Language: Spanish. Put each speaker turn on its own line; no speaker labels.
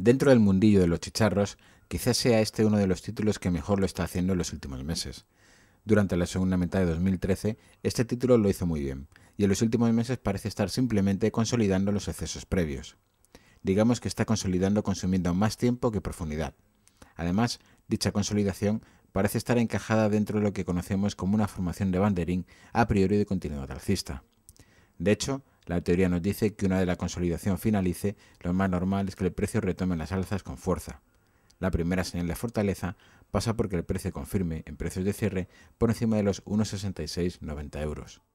Dentro del mundillo de los chicharros, quizás sea este uno de los títulos que mejor lo está haciendo en los últimos meses. Durante la segunda mitad de 2013, este título lo hizo muy bien, y en los últimos meses parece estar simplemente consolidando los excesos previos. Digamos que está consolidando consumiendo más tiempo que profundidad. Además, dicha consolidación parece estar encajada dentro de lo que conocemos como una formación de banderín a priori de continuidad alcista. De hecho, la teoría nos dice que una vez la consolidación finalice, lo más normal es que el precio retome las alzas con fuerza. La primera señal de fortaleza pasa porque el precio confirme en precios de cierre por encima de los 1,6690 euros.